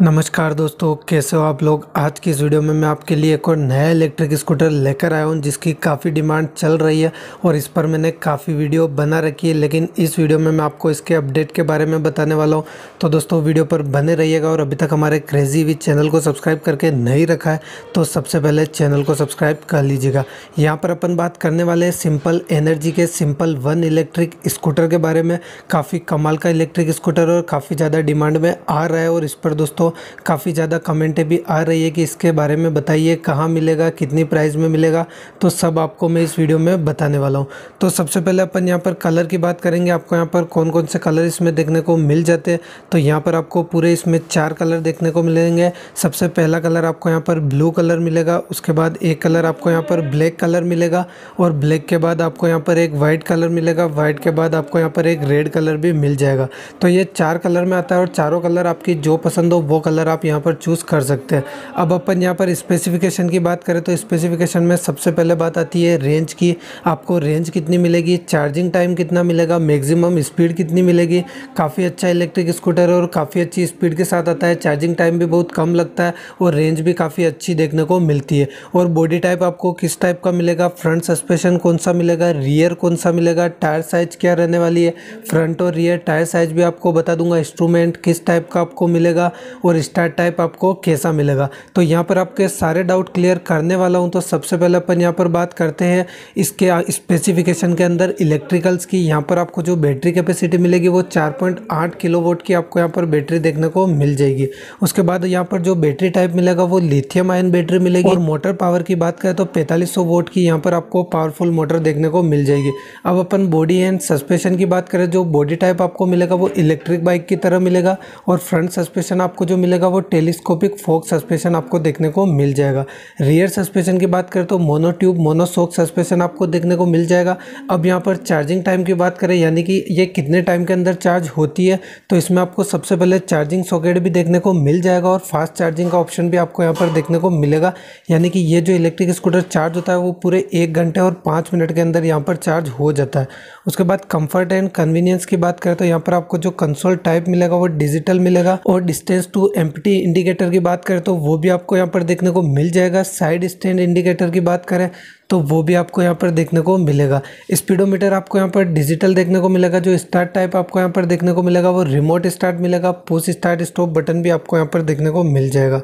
नमस्कार दोस्तों कैसे हो आप लोग आज की इस वीडियो में मैं आपके लिए एक और नया इलेक्ट्रिक स्कूटर लेकर आया हूँ जिसकी काफ़ी डिमांड चल रही है और इस पर मैंने काफ़ी वीडियो बना रखी है लेकिन इस वीडियो में मैं आपको इसके अपडेट के बारे में बताने वाला हूँ तो दोस्तों वीडियो पर बने रहिएगा और अभी तक हमारे क्रेजी वी चैनल को सब्सक्राइब करके नहीं रखा है तो सबसे पहले चैनल को सब्सक्राइब कर लीजिएगा यहाँ पर अपन बात करने वाले हैं सिंपल एनर्जी के सिंपल वन इलेक्ट्रिक स्कूटर के बारे में काफ़ी कमाल का इलेक्ट्रिक स्कूटर और काफ़ी ज़्यादा डिमांड में आ रहा है और इस पर दोस्तों तो काफ़ी ज़्यादा कमेंटें भी आ रही है कि इसके बारे में बताइए कहाँ मिलेगा कितनी प्राइस में मिलेगा तो सब आपको मैं इस वीडियो में बताने वाला हूँ तो सबसे पहले अपन यहाँ पर कलर की बात करेंगे आपको यहाँ पर कौन कौन से कलर इसमें देखने को मिल जाते हैं तो यहाँ पर आपको पूरे इसमें चार कलर देखने को मिलेंगे सबसे पहला कलर आपको यहाँ पर ब्लू कलर मिलेगा उसके बाद एक कलर आपको यहाँ पर ब्लैक कलर मिलेगा और ब्लैक के बाद आपको यहाँ पर एक वाइट कलर मिलेगा वाइट के बाद आपको यहाँ पर एक रेड कलर भी मिल जाएगा तो ये चार कलर में आता है और चारों कलर आपकी जो पसंद हो वो कलर आप यहाँ पर चूज़ कर सकते हैं अब अपन यहाँ पर स्पेसिफिकेशन की बात करें तो स्पेसिफिकेशन में सबसे पहले बात आती है रेंज की आपको रेंज कितनी मिलेगी चार्जिंग टाइम कितना मिलेगा मैक्सिमम स्पीड कितनी मिलेगी काफ़ी अच्छा इलेक्ट्रिक स्कूटर है और काफ़ी अच्छी स्पीड के साथ आता है चार्जिंग टाइम भी बहुत कम लगता है और रेंज भी काफ़ी अच्छी देखने को मिलती है और बॉडी टाइप आपको किस टाइप का मिलेगा फ्रंट सस्पेशन कौन सा मिलेगा रियर कौन सा मिलेगा टायर साइज क्या रहने वाली है फ्रंट और रियर टायर साइज भी आपको बता दूंगा इंस्ट्रूमेंट किस टाइप का आपको मिलेगा और स्टार टाइप आपको कैसा मिलेगा तो यहाँ पर आपके सारे डाउट क्लियर करने वाला हूँ तो सबसे पहले अपन यहाँ पर बात करते हैं इसके स्पेसिफिकेशन के अंदर इलेक्ट्रिकल्स की यहाँ पर आपको जो बैटरी कैपेसिटी मिलेगी वो 4.8 पॉइंट की आपको यहाँ पर बैटरी देखने को मिल जाएगी उसके बाद यहाँ पर जो बैटरी टाइप मिलेगा वो लिथियम आयन बैटरी मिलेगी और मोटर पावर की बात करें तो पैंतालीस वोट की यहाँ पर आपको पावरफुल मोटर देखने को मिल जाएगी अब अपन बॉडी एंड सस्पेशन की बात करें जो बॉडी टाइप आपको मिलेगा वो इलेक्ट्रिक बाइक की तरह मिलेगा और फ्रंट सस्पेशन आपको जो मिलेगा वो टेलीस्कोपिक फोक सस्पेंशन आपको देखने को मिल जाएगा रियर सस्पेंशन की बात करें तो मोनोट्यूब मोनोसोक सस्पेंशन आपको देखने को मिल जाएगा अब यहाँ पर चार्जिंग टाइम की बात करें यानी कि ये कितने टाइम के अंदर चार्ज होती है तो इसमें आपको सबसे पहले चार्जिंग सॉकेट भी देखने को मिल जाएगा और फास्ट चार्जिंग का ऑप्शन भी आपको यहाँ पर देखने को मिलेगा यानी कि ये जो इलेक्ट्रिक स्कूटर चार्ज होता है वो पूरे एक घंटे और पाँच मिनट के अंदर यहाँ पर चार्ज हो जाता है उसके बाद कंफर्ट एंड कन्वीनियंस की बात करें तो यहाँ पर आपको जो कंसोल टाइप मिलेगा वो डिजिटल मिलेगा और डिस्टेंस टू टू एम इंडिकेटर की बात करें तो वो भी आपको यहाँ पर देखने को मिल जाएगा साइड स्टैंड इंडिकेटर की बात करें तो वो भी आपको यहाँ पर देखने को मिलेगा स्पीडोमीटर आपको यहाँ पर डिजिटल देखने को मिलेगा जो स्टार्ट टाइप आपको यहाँ पर देखने को मिलेगा वो रिमोट स्टार्ट मिलेगा पुश स्टार्ट स्टॉप बटन भी आपको यहाँ पर देखने को मिल जाएगा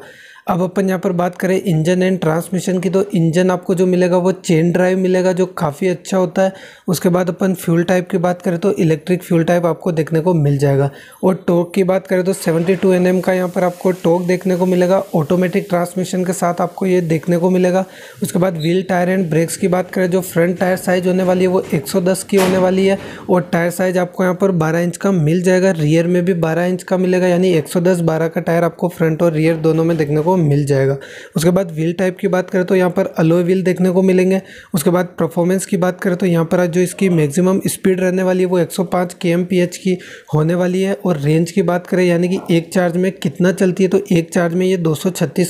अब अपन यहाँ पर बात करें इंजन एंड ट्रांसमिशन की तो इंजन आपको जो मिलेगा वो चेन ड्राइव मिलेगा जो काफ़ी अच्छा होता है उसके बाद अपन फ्यूल टाइप की बात करें तो इलेक्ट्रिक फ्यूल टाइप आपको देखने को मिल जाएगा और टोक की बात करें तो 72 टू mm का यहाँ पर आपको टोक देखने को मिलेगा ऑटोमेटिक ट्रांसमिशन के साथ आपको ये देखने को मिलेगा उसके बाद व्हील टायर एंड ब्रेक्स की बात करें जो फ्रंट टायर साइज होने वाली है वो एक की होने वाली है और टायर साइज आपको यहाँ पर बारह इंच का मिल जाएगा रियर में भी बारह इंच का मिलेगा यानी एक सौ का टायर आपको फ्रंट और रियर दोनों में देखने को मिल जाएगा उसके बाद व्हील टाइप की बात करें तो यहाँ पर अलोए व्हील देखने को मिलेंगे उसके बाद परफॉर्मेंस की बात करें तो यहाँ पर जो इसकी मैक्सिमम स्पीड रहने वाली है वो 105 पाँच की होने वाली है और रेंज की बात करें यानी कि एक चार्ज में कितना चलती है तो एक चार्ज में ये दो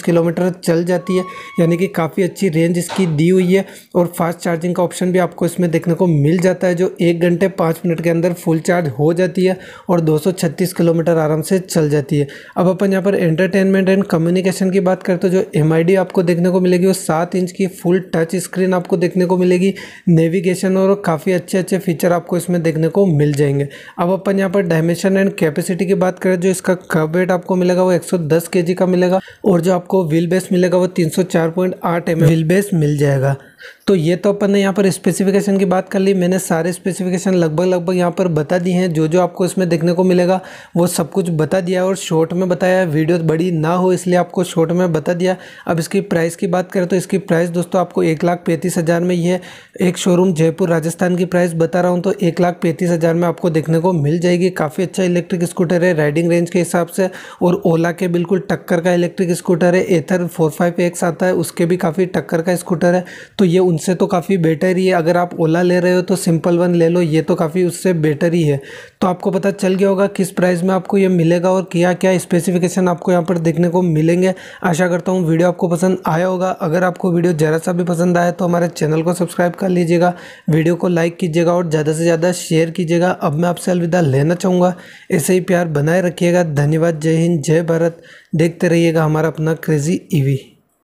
किलोमीटर चल जाती है यानी कि काफ़ी अच्छी रेंज इसकी दी हुई है और फास्ट चार्जिंग का ऑप्शन भी आपको इसमें देखने को मिल जाता है जो एक घंटे पाँच मिनट के अंदर फुल चार्ज हो जाती है और दो किलोमीटर आराम से चल जाती है अब अपन यहाँ पर एंटरटेनमेंट एंड कम्युनिकेशन की बात करें तो जो एम आपको देखने को मिलेगी वो सात इंच की फुल टच स्क्रीन आपको देखने को मिलेगी नेविगेशन और काफ़ी अच्छे अच्छे फीचर आपको इसमें देखने को मिल जाएंगे अब अपन यहाँ पर डायमेंशन एंड कैपेसिटी की बात करें जो इसका कब वेट आपको मिलेगा वो 110 केजी का मिलेगा और जो आपको व्हील बेस मिलेगा वो 304.8 सौ व्हील बेस मिल जाएगा तो ये तो अपन ने यहाँ पर स्पेसिफिकेशन की बात कर ली मैंने सारे स्पेसिफिकेशन लगभग लगभग यहाँ पर बता दिए हैं जो जो आपको इसमें देखने को मिलेगा वो सब कुछ बता दिया और शॉर्ट में बताया वीडियो बड़ी ना हो इसलिए आपको शॉर्ट में बता दिया अब इसकी प्राइस की बात करें तो इसकी प्राइस दोस्तों आपको एक लाख पैंतीस हज़ार में ये एक शोरूम जयपुर राजस्थान की प्राइस बता रहा हूँ तो एक लाख पैंतीस हज़ार में आपको देखने को मिल जाएगी काफ़ी अच्छा इलेक्ट्रिक स्कूटर है राइडिंग रेंज के हिसाब से और ओला के बिल्कुल टक्कर का इलेक्ट्रिक स्कूटर है एथर फोर फाइव एक्स आता है उसके भी काफ़ी टक्कर का स्कूटर है तो ये उनसे तो काफ़ी बेटर ही है अगर आप ओला ले रहे हो तो सिंपल वन ले लो ये तो काफ़ी उससे बेटर ही है तो आपको पता चल गया होगा किस प्राइस में आपको ये मिलेगा और क्या क्या स्पेसिफिकेशन आपको यहाँ पर देखने को मिलेंगे आशा करता हूँ वीडियो आपको पसंद आया होगा अगर आपको वीडियो ज़रा सा भी पसंद आया तो हमारे चैनल को सब्सक्राइब कर लीजिएगा वीडियो को लाइक कीजिएगा और ज़्यादा से ज़्यादा शेयर कीजिएगा अब मैं आपसे अलविदा लेना चाहूँगा ऐसे ही प्यार बनाए रखिएगा धन्यवाद जय हिंद जय भारत देखते रहिएगा हमारा अपना क्रेज़ी ईवी e